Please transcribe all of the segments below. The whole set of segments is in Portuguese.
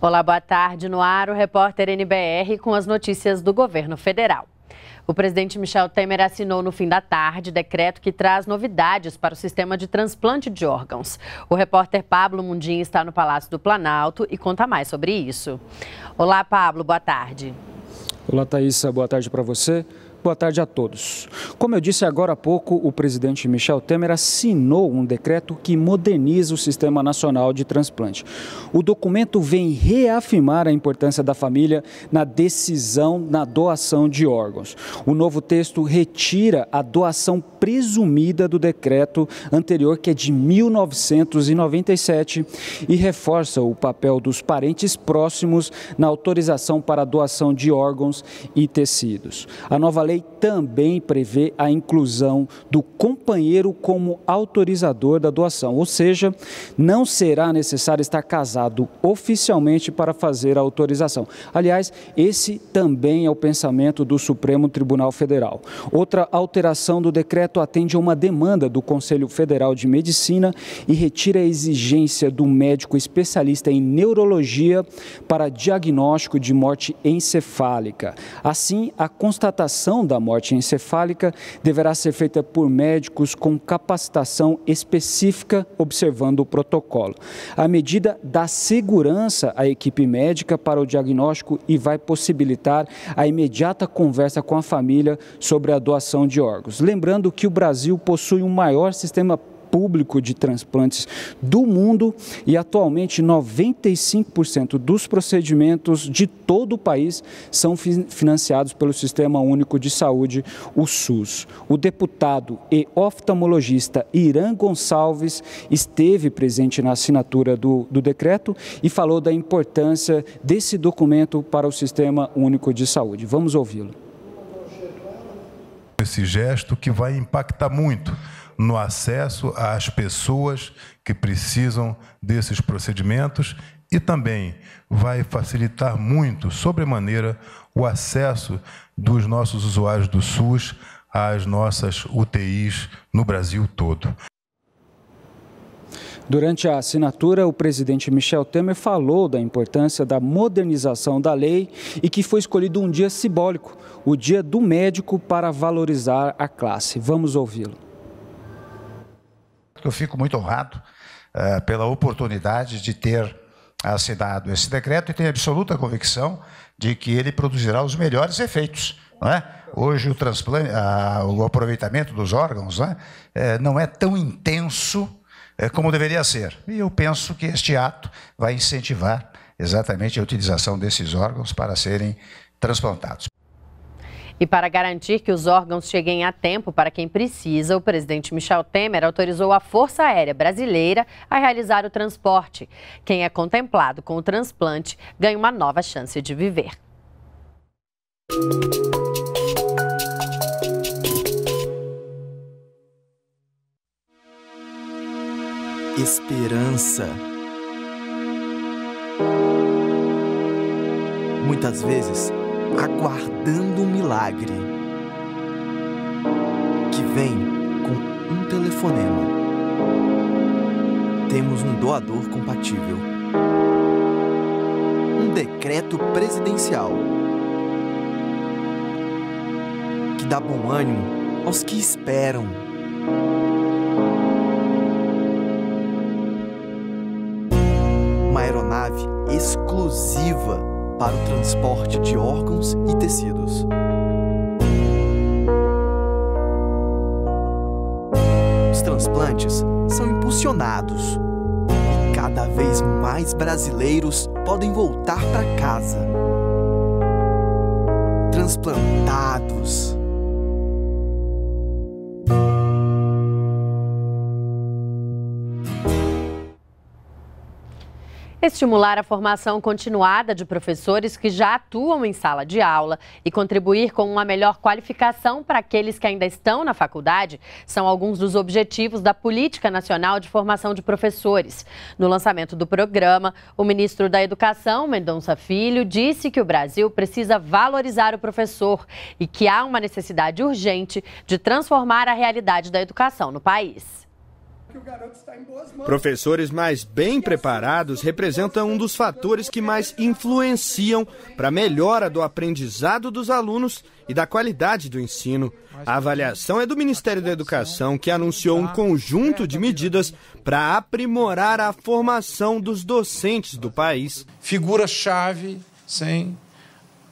Olá, boa tarde. No ar, o repórter NBR com as notícias do governo federal. O presidente Michel Temer assinou no fim da tarde decreto que traz novidades para o sistema de transplante de órgãos. O repórter Pablo Mundim está no Palácio do Planalto e conta mais sobre isso. Olá, Pablo, boa tarde. Olá, Thaisa, boa tarde para você. Boa tarde a todos. Como eu disse agora há pouco, o presidente Michel Temer assinou um decreto que moderniza o Sistema Nacional de Transplante. O documento vem reafirmar a importância da família na decisão na doação de órgãos. O novo texto retira a doação presumida do decreto anterior, que é de 1997, e reforça o papel dos parentes próximos na autorização para a doação de órgãos e tecidos. A nova lei também prevê a inclusão do companheiro como autorizador da doação, ou seja, não será necessário estar casado oficialmente para fazer a autorização. Aliás, esse também é o pensamento do Supremo Tribunal Federal. Outra alteração do decreto atende a uma demanda do Conselho Federal de Medicina e retira a exigência do médico especialista em neurologia para diagnóstico de morte encefálica. Assim, a constatação da morte encefálica deverá ser feita por médicos com capacitação específica, observando o protocolo. A medida dá segurança à equipe médica para o diagnóstico e vai possibilitar a imediata conversa com a família sobre a doação de órgãos. Lembrando que o Brasil possui o um maior sistema público de transplantes do mundo e atualmente 95% dos procedimentos de todo o país são financiados pelo Sistema Único de Saúde, o SUS. O deputado e oftalmologista Irã Gonçalves esteve presente na assinatura do, do decreto e falou da importância desse documento para o Sistema Único de Saúde. Vamos ouvi-lo. Esse gesto que vai impactar muito no acesso às pessoas que precisam desses procedimentos e também vai facilitar muito, sobremaneira, o acesso dos nossos usuários do SUS às nossas UTIs no Brasil todo. Durante a assinatura, o presidente Michel Temer falou da importância da modernização da lei e que foi escolhido um dia simbólico, o Dia do Médico, para valorizar a classe. Vamos ouvi-lo. Eu fico muito honrado uh, pela oportunidade de ter assinado esse decreto e tenho absoluta convicção de que ele produzirá os melhores efeitos. É? Hoje o, a, o, aproveitamento dos órgãos não é, é, não é tão intenso eh, como deveria ser. E eu penso que este ato vai incentivar exatamente a utilização desses órgãos para serem transplantados. E para garantir que os órgãos cheguem a tempo para quem precisa, o presidente Michel Temer autorizou a Força Aérea Brasileira a realizar o transporte. Quem é contemplado com o transplante ganha uma nova chance de viver. Esperança. Muitas vezes aguardando um milagre que vem com um telefonema. Temos um doador compatível, um decreto presidencial que dá bom ânimo aos que esperam. Uma aeronave exclusiva para o transporte de órgãos e tecidos. Os transplantes são impulsionados e cada vez mais brasileiros podem voltar para casa. Transplantados. Estimular a formação continuada de professores que já atuam em sala de aula e contribuir com uma melhor qualificação para aqueles que ainda estão na faculdade são alguns dos objetivos da Política Nacional de Formação de Professores. No lançamento do programa, o ministro da Educação, Mendonça Filho, disse que o Brasil precisa valorizar o professor e que há uma necessidade urgente de transformar a realidade da educação no país que o garoto está em boas mãos. Professores mais bem é assim preparados representam um dos fatores que mais influenciam para a melhora do aprendizado dos alunos e da qualidade do ensino. A avaliação é do Ministério da Educação, que anunciou um conjunto de medidas para aprimorar a formação dos docentes do país. Figura-chave, sem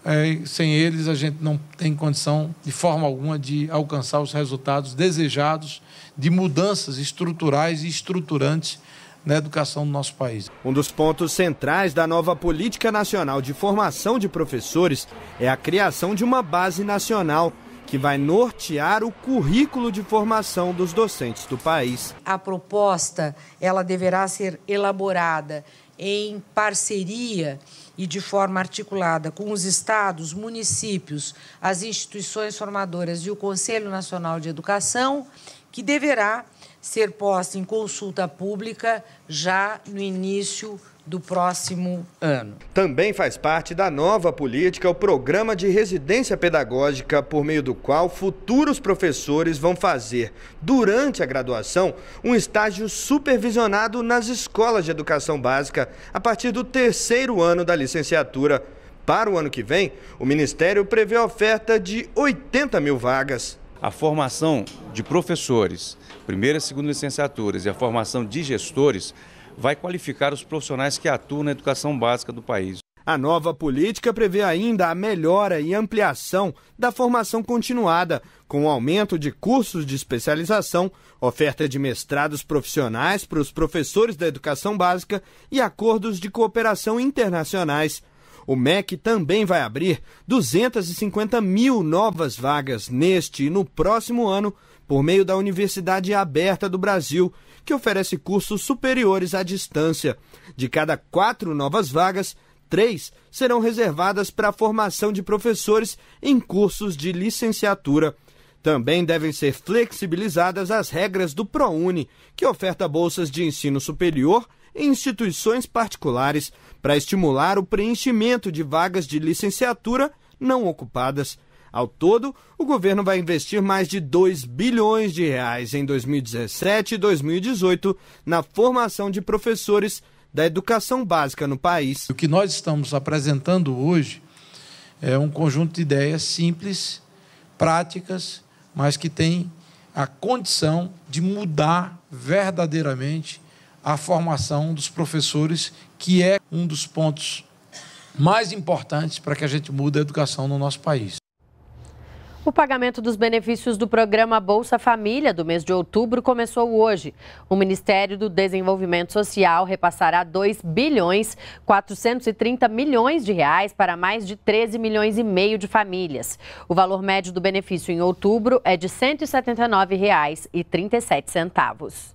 é, sem eles, a gente não tem condição, de forma alguma, de alcançar os resultados desejados de mudanças estruturais e estruturantes na educação do nosso país. Um dos pontos centrais da nova Política Nacional de Formação de Professores é a criação de uma base nacional que vai nortear o currículo de formação dos docentes do país. A proposta, ela deverá ser elaborada em parceria e de forma articulada com os estados, municípios, as instituições formadoras e o Conselho Nacional de Educação, que deverá ser posta em consulta pública já no início do próximo ano. Também faz parte da nova política o programa de residência pedagógica, por meio do qual futuros professores vão fazer, durante a graduação, um estágio supervisionado nas escolas de educação básica a partir do terceiro ano da licenciatura. Para o ano que vem, o Ministério prevê a oferta de 80 mil vagas. A formação de professores, primeira e segunda licenciaturas e a formação de gestores vai qualificar os profissionais que atuam na educação básica do país. A nova política prevê ainda a melhora e ampliação da formação continuada, com o aumento de cursos de especialização, oferta de mestrados profissionais para os professores da educação básica e acordos de cooperação internacionais. O MEC também vai abrir 250 mil novas vagas neste e no próximo ano por meio da Universidade Aberta do Brasil, que oferece cursos superiores à distância. De cada quatro novas vagas, três serão reservadas para a formação de professores em cursos de licenciatura. Também devem ser flexibilizadas as regras do ProUni, que oferta bolsas de ensino superior em instituições particulares para estimular o preenchimento de vagas de licenciatura não ocupadas. Ao todo, o governo vai investir mais de 2 bilhões de reais em 2017 e 2018 na formação de professores da educação básica no país. O que nós estamos apresentando hoje é um conjunto de ideias simples, práticas, mas que tem a condição de mudar verdadeiramente a formação dos professores, que é um dos pontos mais importantes para que a gente mude a educação no nosso país. O pagamento dos benefícios do programa Bolsa Família do mês de outubro começou hoje. O Ministério do Desenvolvimento Social repassará 2 bilhões 430 milhões de reais para mais de 13 milhões e meio de famílias. O valor médio do benefício em outubro é de R$ 179,37.